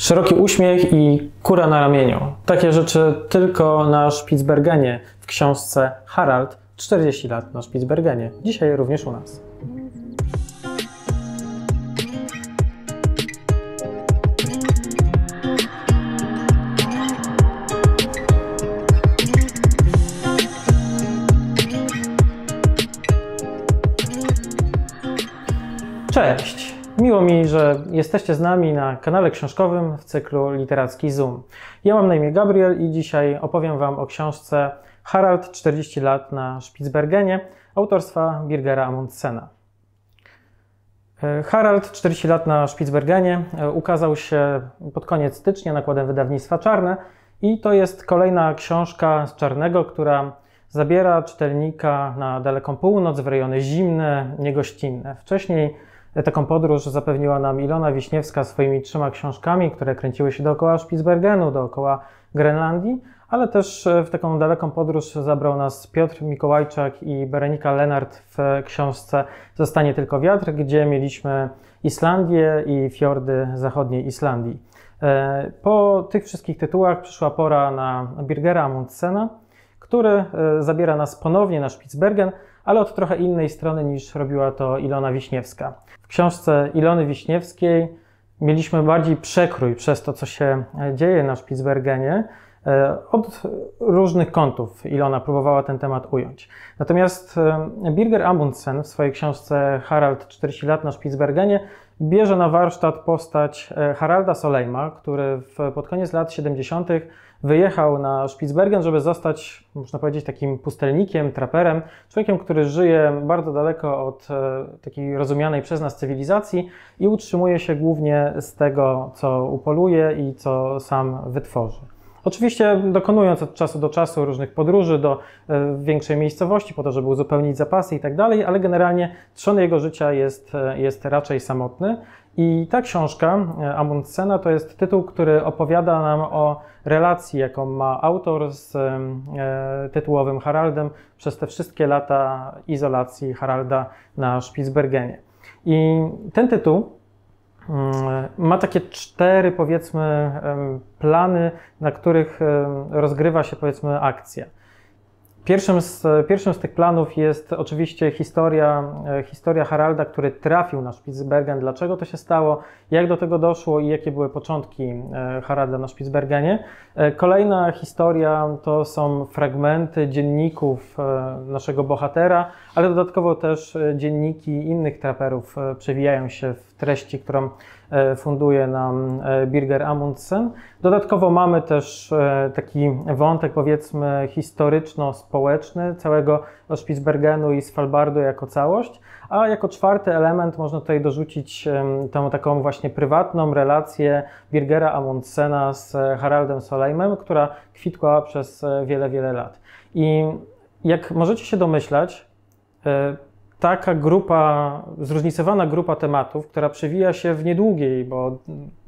Szeroki uśmiech i kura na ramieniu. Takie rzeczy tylko na Spitsbergenie w książce Harald 40 lat na Spitsbergenie. Dzisiaj również u nas. mi, że jesteście z nami na kanale książkowym w cyklu Literacki Zoom. Ja mam na imię Gabriel i dzisiaj opowiem Wam o książce Harald 40 lat na Spitsbergenie autorstwa Birgera Amundsena. Harald 40 lat na Spitsbergenie e, ukazał się pod koniec stycznia nakładem wydawnictwa Czarne i to jest kolejna książka z Czarnego, która zabiera czytelnika na daleką północ w rejony zimne, niegościnne. Wcześniej E, taką podróż zapewniła nam Ilona Wiśniewska swoimi trzema książkami, które kręciły się dookoła Spitsbergenu, dookoła Grenlandii, ale też e, w taką daleką podróż zabrał nas Piotr Mikołajczak i Berenika Lenart w książce Zostanie tylko wiatr, gdzie mieliśmy Islandię i fiordy zachodniej Islandii. E, po tych wszystkich tytułach przyszła pora na Birgera Amundsena, który zabiera nas ponownie na Spitsbergen, ale od trochę innej strony niż robiła to Ilona Wiśniewska. W książce Ilony Wiśniewskiej mieliśmy bardziej przekrój przez to, co się e, dzieje na Spitsbergenie E, od różnych kątów Ilona próbowała ten temat ująć. Natomiast e, Birger Amundsen w swojej książce Harald 40 lat na Spitsbergenie bierze na warsztat postać e, Haralda Solejma, który w, pod koniec lat 70. wyjechał na Spitsbergen, żeby zostać, można powiedzieć, takim pustelnikiem, traperem, człowiekiem, który żyje bardzo daleko od takiej rozumianej przez nas cywilizacji i utrzymuje się głównie z tego, co upoluje i co sam wytworzy. Oczywiście dokonując od czasu do czasu różnych podróży do e, większej miejscowości po to, żeby uzupełnić zapasy i tak dalej, ale generalnie trzon jego życia jest, e, jest raczej samotny. I ta książka e, Amundsena to jest tytuł, który opowiada nam o relacji, jaką ma autor z tytułowym Haraldem przez te wszystkie lata izolacji Haralda na Spitsbergenie. I ten tytuł Mm, ma takie cztery, powiedzmy, plany, na których rozgrywa się, powiedzmy, akcja. Pierwszym z, pierwszym z tych planów jest oczywiście historia, e, historia Haralda, który trafił na Spitsbergen. Dlaczego to się stało, jak do tego doszło i jakie były początki e, Haralda na Spitsbergenie. E, kolejna historia to są fragmenty dzienników naszego bohatera, ale dodatkowo też dzienniki innych traperów przewijają się w treści, którą E, funduje nam e, Birger Amundsen. Dodatkowo mamy też e, taki wątek powiedzmy historyczno-społeczny całego Spitsbergenu i Svalbardu jako całość, a jako czwarty element można tutaj dorzucić tą taką właśnie prywatną relację Birgera Amundsena z Haraldem Solheimem, która kwitła przez wiele, wiele lat. I jak możecie się domyślać, taka grupa, zróżnicowana grupa tematów, która przewija się w niedługiej, bo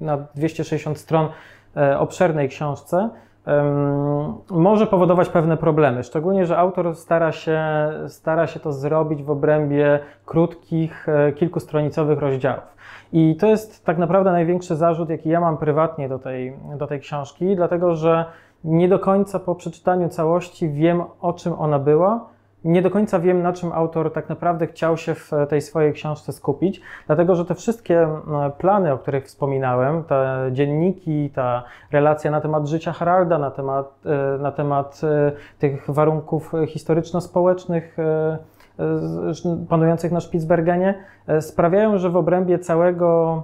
na 260 stron e, obszernej książce, może powodować pewne problemy. Szczególnie, że autor stara się, stara się to zrobić w obrębie krótkich, e, kilkustronicowych rozdziałów. I to jest tak naprawdę największy zarzut, jaki ja mam prywatnie do tej, do tej książki, dlatego że nie do końca po przeczytaniu całości wiem, o czym ona była nie do końca wiem, na czym autor tak naprawdę chciał się w tej swojej książce skupić, dlatego że te wszystkie plany, o których wspominałem, te dzienniki, ta relacja na temat życia Haralda, na temat, e, na temat e, tych warunków historyczno-społecznych e, panujących na Spitsbergenie, sprawiają, że w obrębie całego,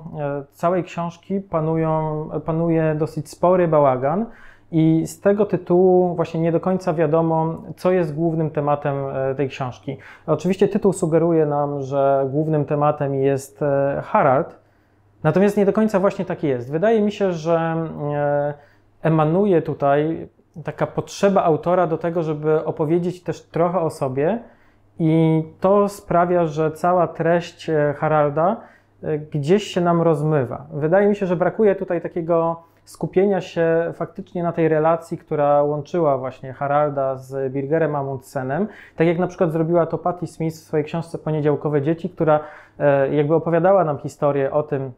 całej książki panują, panuje dosyć spory bałagan i z tego tytułu właśnie nie do końca wiadomo, co jest głównym tematem e, tej książki. Oczywiście tytuł sugeruje nam, że głównym tematem jest e, Harald, natomiast nie do końca właśnie tak jest. Wydaje mi się, że e, emanuje tutaj taka potrzeba autora do tego, żeby opowiedzieć też trochę o sobie, i to sprawia, że cała treść Haralda gdzieś się nam rozmywa. Wydaje mi się, że brakuje tutaj takiego skupienia się faktycznie na tej relacji, która łączyła właśnie Haralda z Birgerem Amundsenem, tak jak na przykład zrobiła to Patti Smith w swojej książce Poniedziałkowe Dzieci, która e, jakby opowiadała nam historię o tym,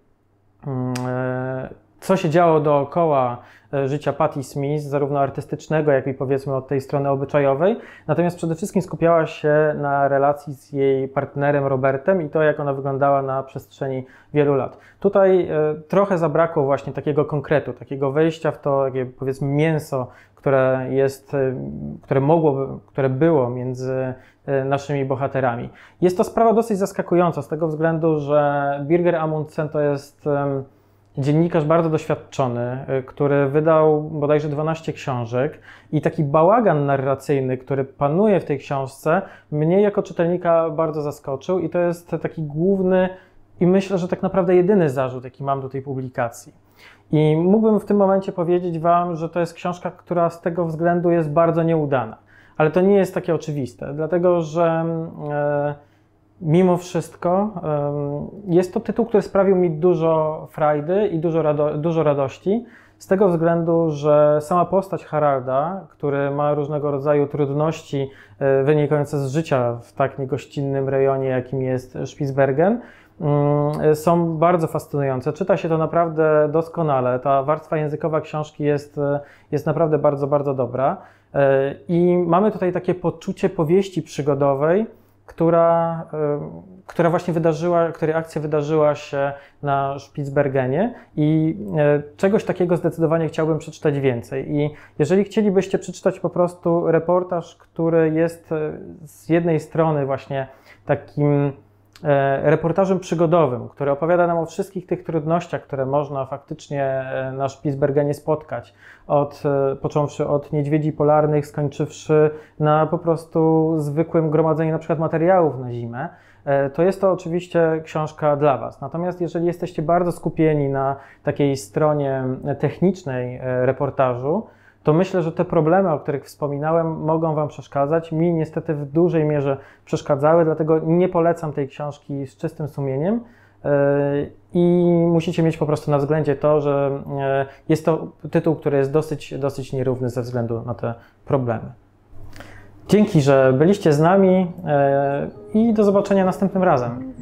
mm, e, co się działo dookoła e, życia Patti Smith, zarówno artystycznego, jak i powiedzmy od tej strony obyczajowej. Natomiast przede wszystkim skupiała się na relacji z jej partnerem Robertem i to, jak ona wyglądała na przestrzeni wielu lat. Tutaj e, trochę zabrakło właśnie takiego konkretu, takiego wejścia w to, jakie powiedzmy mięso, które jest, e, które mogłoby, które było między naszymi bohaterami. Jest to sprawa dosyć zaskakująca z tego względu, że Birger Amundsen to jest dziennikarz bardzo doświadczony, y, który wydał bodajże 12 książek i taki bałagan narracyjny, który panuje w tej książce, mnie jako czytelnika bardzo zaskoczył i to jest taki główny i myślę, że tak naprawdę jedyny zarzut, jaki mam do tej publikacji. I mógłbym w tym momencie powiedzieć Wam, że to jest książka, która z tego względu jest bardzo nieudana. Ale to nie jest takie oczywiste, dlatego że. Yy, mimo wszystko jest to tytuł, który sprawił mi dużo frajdy i dużo, rado, dużo radości. Z tego względu, że sama postać Haralda, który ma różnego rodzaju trudności e, wynikające z życia w tak niegościnnym rejonie, jakim jest Spitsbergen, mm, są bardzo fascynujące. Czyta się to naprawdę doskonale. Ta warstwa językowa książki jest, e, jest naprawdę bardzo, bardzo dobra. E, I mamy tutaj takie poczucie powieści przygodowej, która, e, która właśnie wydarzyła, której akcja wydarzyła się na Spitsbergenie i e, czegoś takiego zdecydowanie chciałbym przeczytać więcej. I jeżeli chcielibyście przeczytać po prostu reportaż, który jest e, z jednej strony właśnie takim E, reportażem przygodowym, który opowiada nam o wszystkich tych trudnościach, które można faktycznie e, na Spitsbergenie spotkać, od, e, począwszy od niedźwiedzi polarnych, skończywszy na po prostu zwykłym gromadzeniu na przykład materiałów na zimę, to jest to oczywiście książka dla Was. Natomiast jeżeli jesteście bardzo skupieni na takiej stronie technicznej reportażu, to myślę, że te problemy, o których wspominałem, mogą Wam przeszkadzać. Mi niestety w dużej mierze przeszkadzały, dlatego nie polecam tej książki z czystym sumieniem. E, I musicie mieć po prostu na względzie to, że e, jest to tytuł, który jest dosyć, dosyć nierówny ze względu na te problemy. Dzięki, że byliście z nami e, i do zobaczenia następnym razem.